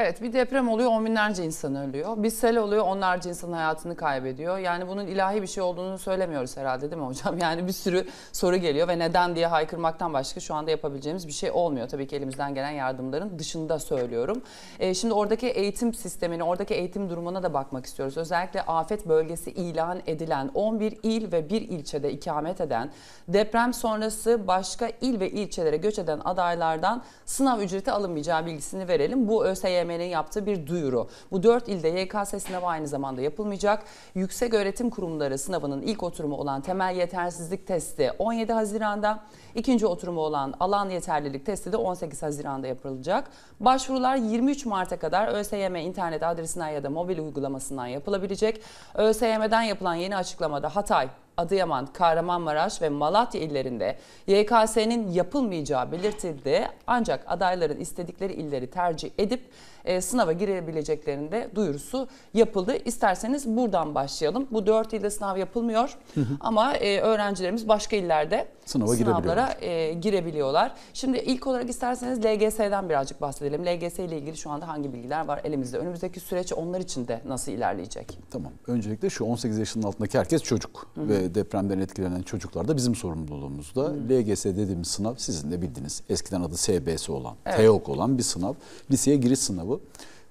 Evet bir deprem oluyor on binlerce insan ölüyor. Bir sel oluyor onlarca insan hayatını kaybediyor. Yani bunun ilahi bir şey olduğunu söylemiyoruz herhalde değil mi hocam? Yani bir sürü soru geliyor ve neden diye haykırmaktan başka şu anda yapabileceğimiz bir şey olmuyor. Tabii ki elimizden gelen yardımların dışında söylüyorum. Ee, şimdi oradaki eğitim sistemini, oradaki eğitim durumuna da bakmak istiyoruz. Özellikle afet bölgesi ilan edilen 11 il ve bir ilçede ikamet eden, deprem sonrası başka il ve ilçelere göç eden adaylardan sınav ücreti alınmayacağı bilgisini verelim. Bu ÖSYM YKSM'nin yaptığı bir duyuru. Bu 4 ilde YKS sınavı aynı zamanda yapılmayacak. Yüksek öğretim kurumları sınavının ilk oturumu olan temel yetersizlik testi 17 Haziran'da, ikinci oturumu olan alan yeterlilik testi de 18 Haziran'da yapılacak. Başvurular 23 Mart'a kadar ÖSYM internet adresinden ya da mobil uygulamasından yapılabilecek. ÖSYM'den yapılan yeni açıklamada Hatay, Adıyaman, Kahramanmaraş ve Malatya illerinde YKS'nin yapılmayacağı belirtildi. Ancak adayların istedikleri illeri tercih edip e, sınava girebileceklerinde duyurusu yapıldı. İsterseniz buradan başlayalım. Bu 4 ilde sınav yapılmıyor ama e, öğrencilerimiz başka illerde sınava sınavlara girebiliyorlar. E, girebiliyorlar. Şimdi ilk olarak isterseniz LGS'den birazcık bahsedelim. LGS ile ilgili şu anda hangi bilgiler var elimizde? Önümüzdeki süreç onlar için de nasıl ilerleyecek? Tamam. Öncelikle şu 18 yaşının altındaki herkes çocuk hı hı. ve depremden etkilenen çocuklar da bizim sorumluluğumuzda. Hı. LGS dediğimiz sınav sizin de bildiğiniz eskiden adı SBS olan, evet. TEOK olan bir sınav. Liseye giriş sınavı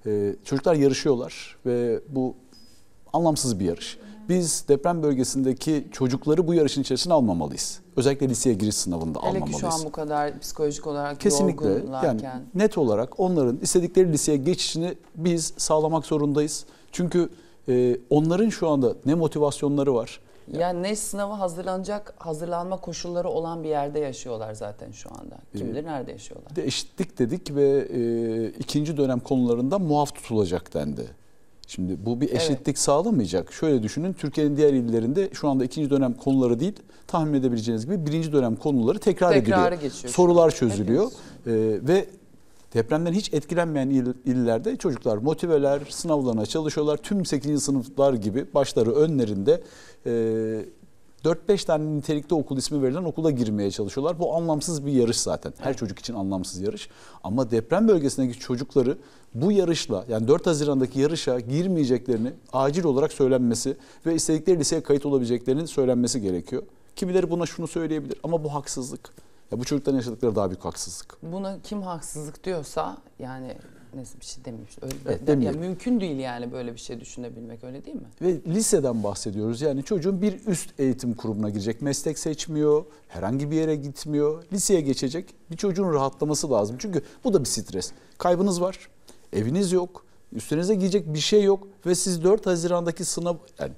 e, çocuklar yarışıyorlar ve bu anlamsız bir yarış. Biz deprem bölgesindeki çocukları bu yarışın içerisine almamalıyız. Özellikle liseye giriş sınavında Hele almamalıyız. Hele ki şu an bu kadar psikolojik olarak Kesinlikle, yani net olarak onların istedikleri liseye geçişini biz sağlamak zorundayız. Çünkü e, onların şu anda ne motivasyonları var, yani, ne sınava hazırlanacak, hazırlanma koşulları olan bir yerde yaşıyorlar zaten şu anda. Kim bilir ee, nerede yaşıyorlar. De eşitlik dedik ve e, ikinci dönem konularında muaf tutulacak dendi. Şimdi bu bir eşitlik evet. sağlamayacak. Şöyle düşünün Türkiye'nin diğer illerinde şu anda ikinci dönem konuları değil tahmin edebileceğiniz gibi birinci dönem konuları tekrar Tekrarı ediliyor. Geçiyor Sorular çözülüyor ee, ve Depremden hiç etkilenmeyen il, illerde çocuklar motiveler, sınavlarına çalışıyorlar. Tüm 8. sınıflar gibi başları önlerinde e, 4-5 tane nitelikte okul ismi verilen okula girmeye çalışıyorlar. Bu anlamsız bir yarış zaten. Her çocuk için anlamsız yarış. Ama deprem bölgesindeki çocukları bu yarışla yani 4 Haziran'daki yarışa girmeyeceklerini acil olarak söylenmesi ve istedikleri liseye kayıt olabileceklerinin söylenmesi gerekiyor. Kimileri buna şunu söyleyebilir ama bu haksızlık. Ya bu çocukların yaşadıkları daha büyük haksızlık. Buna kim haksızlık diyorsa yani nasıl bir şey demiş. Öyle evet, de, ya mümkün değil yani böyle bir şey düşünebilmek öyle değil mi? Ve liseden bahsediyoruz. Yani çocuğun bir üst eğitim kurumuna girecek. Meslek seçmiyor, herhangi bir yere gitmiyor. Liseye geçecek. Bir çocuğun rahatlaması lazım. Çünkü bu da bir stres. Kaybınız var. Eviniz yok. Üstünüze giyecek bir şey yok ve siz 4 Haziran'daki sınav yani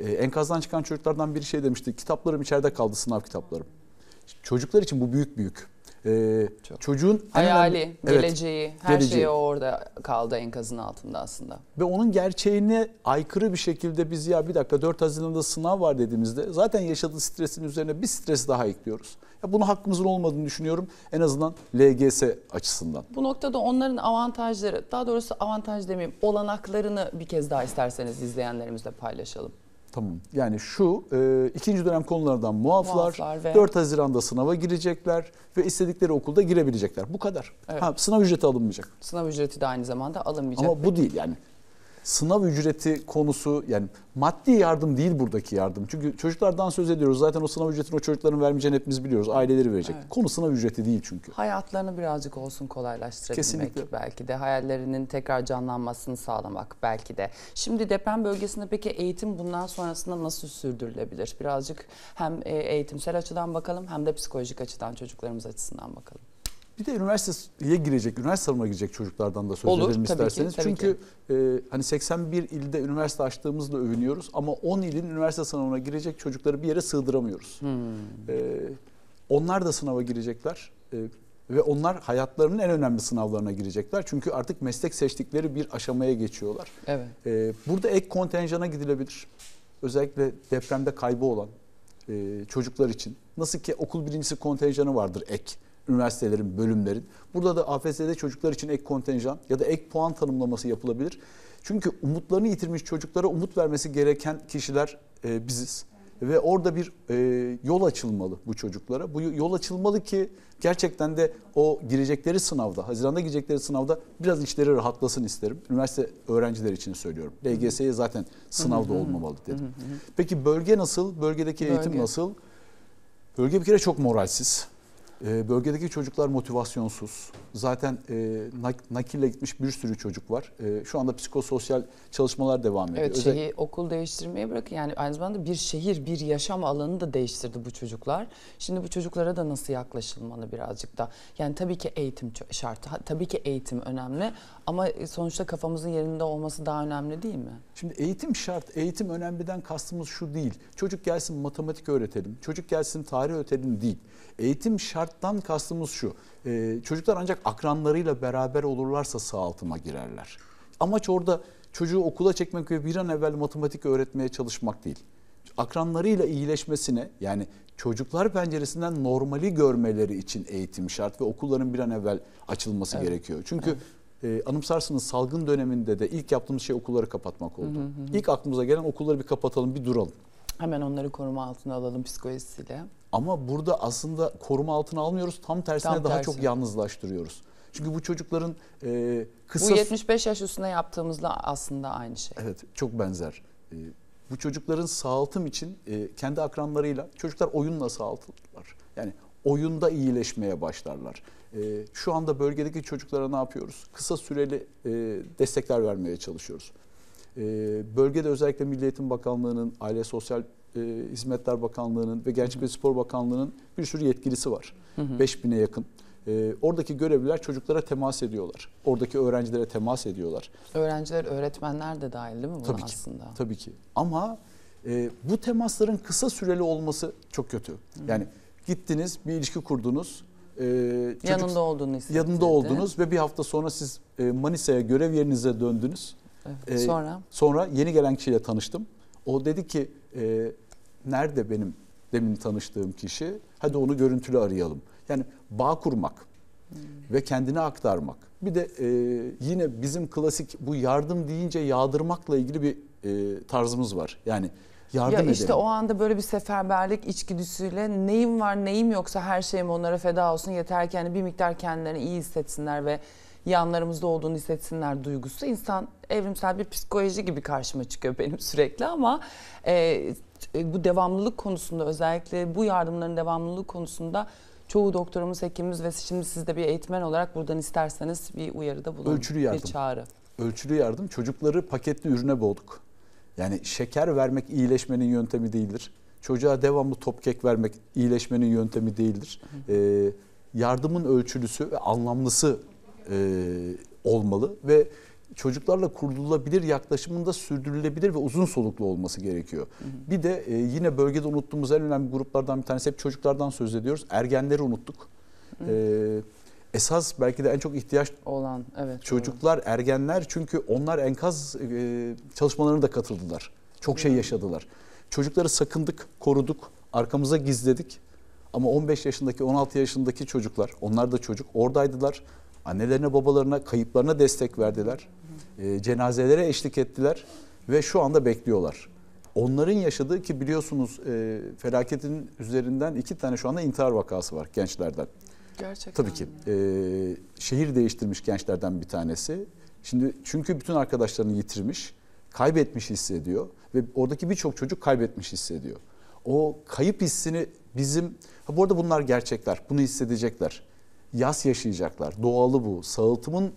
e, enkazdan çıkan çocuklardan biri şey demişti. Kitaplarım içeride kaldı sınav kitaplarım. Çocuklar için bu büyük büyük. Ee, çocuğun hayali, önemli, geleceği, evet, her geleceği. şey orada kaldı enkazın altında aslında. Ve onun gerçeğine aykırı bir şekilde biz ya bir dakika 4 Haziran'da sınav var dediğimizde zaten yaşadığı stresin üzerine bir stres daha ekliyoruz. Ya bunu hakkımızın olmadığını düşünüyorum en azından LGS açısından. Bu noktada onların avantajları, daha doğrusu avantaj demeyeyim, olanaklarını bir kez daha isterseniz izleyenlerimizle paylaşalım. Tamam. Yani şu e, ikinci dönem konulardan muaflar. muaflar ve... 4 Haziran'da sınava girecekler ve istedikleri okulda girebilecekler. Bu kadar. Evet. Ha, sınav ücreti alınmayacak. Sınav ücreti de aynı zamanda alınmayacak. Ama bu değil yani sınav ücreti konusu yani maddi yardım değil buradaki yardım. Çünkü çocuklardan söz ediyoruz. Zaten o sınav ücretini o çocukların vermeyeceğini hepimiz biliyoruz. Aileleri verecek. Evet. Konu sınav ücreti değil çünkü. Hayatlarını birazcık olsun kolaylaştırabilmek. Kesinlikle. Belki de hayallerinin tekrar canlanmasını sağlamak belki de. Şimdi deprem bölgesinde peki eğitim bundan sonrasında nasıl sürdürülebilir? Birazcık hem e, eğitimsel açıdan bakalım hem de psikolojik açıdan çocuklarımız açısından bakalım. Bir de üniversiteye girecek, üniversite sınavına girecek çocuklardan da söz Olur, edelim tabii isterseniz. Ki, tabii Çünkü ki. E, hani 81 ilde üniversite açtığımızla övünüyoruz ama 10 ilin üniversite sınavına girecek çocukları bir yere sığdıramıyoruz. Hmm. E, onlar da sınava girecekler. E, ve onlar hayatlarının en önemli sınavlarına girecekler. Çünkü artık meslek seçtikleri bir aşamaya geçiyorlar. Evet. Ee, burada ek kontenjana gidilebilir. Özellikle depremde kaybı olan e, çocuklar için. Nasıl ki okul birincisi kontenjanı vardır ek üniversitelerin, bölümlerin. Burada da AFS'de çocuklar için ek kontenjan ya da ek puan tanımlaması yapılabilir. Çünkü umutlarını yitirmiş çocuklara umut vermesi gereken kişiler e, biziz. Ve orada bir e, yol açılmalı bu çocuklara. Bu yol açılmalı ki gerçekten de o girecekleri sınavda, Haziran'da girecekleri sınavda biraz içleri rahatlasın isterim. Üniversite öğrencileri için söylüyorum. LGS'ye zaten sınavda olmamalı dedim. Peki bölge nasıl? Bölgedeki bölge. eğitim nasıl? Bölge bir kere çok moralsiz. Ee, bölgedeki çocuklar motivasyonsuz. Zaten e, nakille gitmiş bir sürü çocuk var. E, şu anda psikososyal çalışmalar devam ediyor. Evet, şehir, Özel... okul değiştirmeye bırakın. Yani aynı zamanda bir şehir, bir yaşam alanını da değiştirdi bu çocuklar. Şimdi bu çocuklara da nasıl yaklaşılmalı birazcık da? Yani tabii ki eğitim şartı, tabii ki eğitim önemli ama e, sonuçta kafamızın yerinde olması daha önemli değil mi? Şimdi eğitim şart, eğitim önemliden kastımız şu değil. Çocuk gelsin matematik öğretelim, çocuk gelsin tarih öğretelim değil. Eğitim şart hayattan kastımız şu. E, çocuklar ancak akranlarıyla beraber olurlarsa sağ altıma girerler. Amaç orada çocuğu okula çekmek ve bir an evvel matematik öğretmeye çalışmak değil. Akranlarıyla iyileşmesine yani çocuklar penceresinden normali görmeleri için eğitim şart ve okulların bir an evvel açılması evet. gerekiyor. Çünkü evet e, anımsarsınız salgın döneminde de ilk yaptığımız şey okulları kapatmak oldu. Hı hı hı. İlk aklımıza gelen okulları bir kapatalım, bir duralım. Hemen onları koruma altına alalım psikolojisiyle. Ama burada aslında koruma altına almıyoruz. Tam tersine Tam daha tersine. çok yalnızlaştırıyoruz. Çünkü bu çocukların e, kısa... Bu 75 yaş üstüne yaptığımızla aslında aynı şey. Evet çok benzer. E, bu çocukların sağaltım için e, kendi akranlarıyla çocuklar oyunla sağaltırlar. Yani oyunda iyileşmeye başlarlar. E, şu anda bölgedeki çocuklara ne yapıyoruz? Kısa süreli e, destekler vermeye çalışıyoruz. Ee, bölgede özellikle Milli Eğitim Bakanlığı'nın, Aile Sosyal e, Hizmetler Bakanlığı'nın ve Gençlik ve Spor Bakanlığı'nın bir sürü yetkilisi var. 5000'e yakın. Ee, oradaki görevliler çocuklara temas ediyorlar. Oradaki öğrencilere temas ediyorlar. Öğrenciler, öğretmenler de dahil değil mi buna tabii ki, aslında? Tabii ki. Ama e, bu temasların kısa süreli olması çok kötü. Yani gittiniz, bir ilişki kurdunuz. E, çocuk, yanında olduğunu hissettiniz. Yanında oldunuz ve bir hafta sonra siz e, Manisa'ya görev yerinize döndünüz. Evet, ee, sonra? yeni gelen kişiyle tanıştım. O dedi ki e, nerede benim demin tanıştığım kişi? Hadi onu görüntülü arayalım. Yani bağ kurmak hmm. ve kendine aktarmak. Bir de e, yine bizim klasik bu yardım deyince yağdırmakla ilgili bir e, tarzımız var. Yani yardım ya işte edelim. o anda böyle bir seferberlik içgüdüsüyle neyim var neyim yoksa her şeyim onlara feda olsun yeter ki yani bir miktar kendilerini iyi hissetsinler ve yanlarımızda olduğunu hissetsinler duygusu. İnsan evrimsel bir psikoloji gibi karşıma çıkıyor benim sürekli ama e, e, bu devamlılık konusunda özellikle bu yardımların devamlılığı konusunda çoğu doktorumuz, hekimimiz ve şimdi siz de bir eğitmen olarak buradan isterseniz bir uyarıda bulun. Ölçülü yardım. Bir çağrı. Ölçülü yardım. Çocukları paketli ürüne boğduk. Yani şeker vermek iyileşmenin yöntemi değildir. Çocuğa devamlı top kek vermek iyileşmenin yöntemi değildir. Ee, yardımın ölçülüsü ve anlamlısı e, olmalı ve çocuklarla kurulabilir yaklaşımında sürdürülebilir ve uzun soluklu olması gerekiyor. Hı hı. Bir de e, yine bölgede unuttuğumuz en önemli gruplardan bir tanesi hep çocuklardan söz ediyoruz. Ergenleri unuttuk. Hı E, esas belki de en çok ihtiyaç olan evet çocuklar, doğru. ergenler çünkü onlar enkaz e, çalışmalarına da katıldılar. Çok şey yaşadılar. Çocukları sakındık, koruduk, arkamıza gizledik. Ama 15 yaşındaki, 16 yaşındaki çocuklar, onlar da çocuk, oradaydılar. Annelerine, babalarına, kayıplarına destek verdiler. E, cenazelere eşlik ettiler ve şu anda bekliyorlar. Onların yaşadığı ki biliyorsunuz e, felaketin üzerinden iki tane şu anda intihar vakası var gençlerden. Gerçekten Tabii ki. E, şehir değiştirmiş gençlerden bir tanesi. Şimdi çünkü bütün arkadaşlarını yitirmiş, kaybetmiş hissediyor ve oradaki birçok çocuk kaybetmiş hissediyor. O kayıp hissini bizim, ha bu arada bunlar gerçekler, bunu hissedecekler yas yaşayacaklar. Doğalı bu. Sağıltımın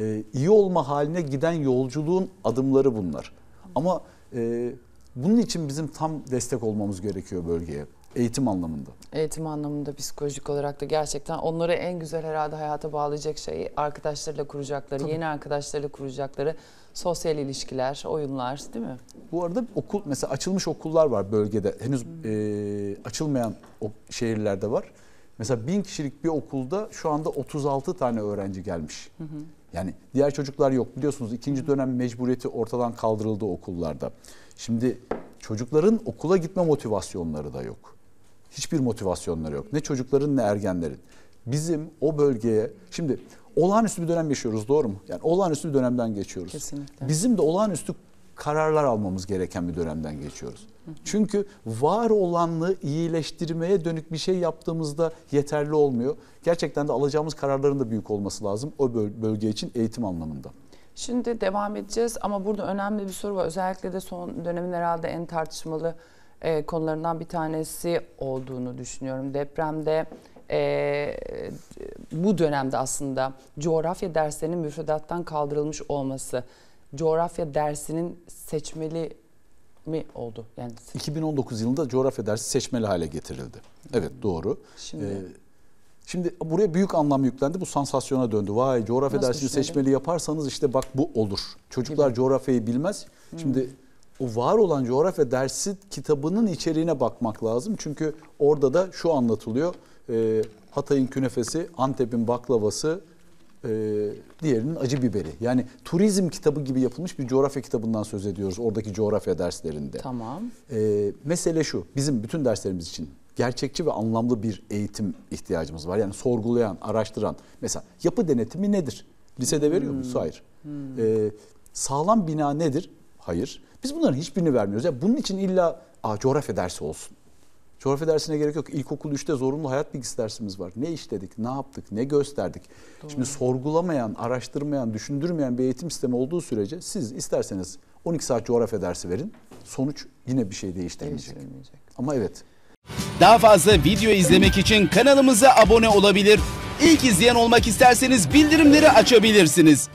e, iyi olma haline giden yolculuğun adımları bunlar. Ama e, bunun için bizim tam destek olmamız gerekiyor bölgeye. Eğitim anlamında. Eğitim anlamında psikolojik olarak da gerçekten onları en güzel herhalde hayata bağlayacak şey arkadaşlarıyla kuracakları, Tabii. yeni arkadaşlarıyla kuracakları sosyal ilişkiler, oyunlar değil mi? Bu arada okul mesela açılmış okullar var bölgede. Henüz hmm. e, açılmayan o şehirlerde var. Mesela bin kişilik bir okulda şu anda 36 tane öğrenci gelmiş. Hı hı. Yani diğer çocuklar yok biliyorsunuz ikinci dönem mecburiyeti ortadan kaldırıldı okullarda. Şimdi çocukların okula gitme motivasyonları da yok. Hiçbir motivasyonları yok. Ne çocukların ne ergenlerin. Bizim o bölgeye şimdi olağanüstü bir dönem yaşıyoruz doğru mu? Yani olağanüstü bir dönemden geçiyoruz. Kesinlikle. Bizim de olağanüstü kararlar almamız gereken bir dönemden geçiyoruz. Çünkü var olanlığı iyileştirmeye dönük bir şey yaptığımızda yeterli olmuyor. Gerçekten de alacağımız kararların da büyük olması lazım o bölge için eğitim anlamında. Şimdi devam edeceğiz ama burada önemli bir soru var. Özellikle de son dönemin herhalde en tartışmalı e, konularından bir tanesi olduğunu düşünüyorum. Depremde e, bu dönemde aslında coğrafya derslerinin müfredattan kaldırılmış olması coğrafya dersinin seçmeli mi oldu? Yani 2019 yılında coğrafya dersi seçmeli hale getirildi. Evet doğru. Şimdi ee, Şimdi buraya büyük anlam yüklendi. Bu sansasyona döndü. Vay coğrafya Nasıl dersini düşünelim? seçmeli yaparsanız işte bak bu olur. Çocuklar Gibi. coğrafyayı bilmez. Hmm. Şimdi o var olan coğrafya dersi kitabının içeriğine bakmak lazım. Çünkü orada da şu anlatılıyor. E, Hatay'ın künefesi, Antep'in baklavası, e, diğerinin acı biberi. Yani turizm kitabı gibi yapılmış bir coğrafya kitabından söz ediyoruz oradaki coğrafya derslerinde. Tamam. E, mesele şu, bizim bütün derslerimiz için gerçekçi ve anlamlı bir eğitim ihtiyacımız var. Yani sorgulayan, araştıran. Mesela yapı denetimi nedir? Lisede veriyor hmm. muyuz? Hayır. Hmm. E, sağlam bina nedir? Hayır. Biz bunların hiçbirini vermiyoruz. Yani bunun için illa Aa, coğrafya dersi olsun Coğrafya dersine gerek yok. İlkokul 3'te zorunlu hayat bilgisi dersimiz var. Ne işledik, ne yaptık, ne gösterdik. Doğru. Şimdi sorgulamayan, araştırmayan, düşündürmeyen bir eğitim sistemi olduğu sürece siz isterseniz 12 saat coğrafya dersi verin. Sonuç yine bir şey değiştirmeyecek. değiştirmeyecek. Ama evet. Daha fazla video izlemek için kanalımıza abone olabilir. İlk izleyen olmak isterseniz bildirimleri açabilirsiniz.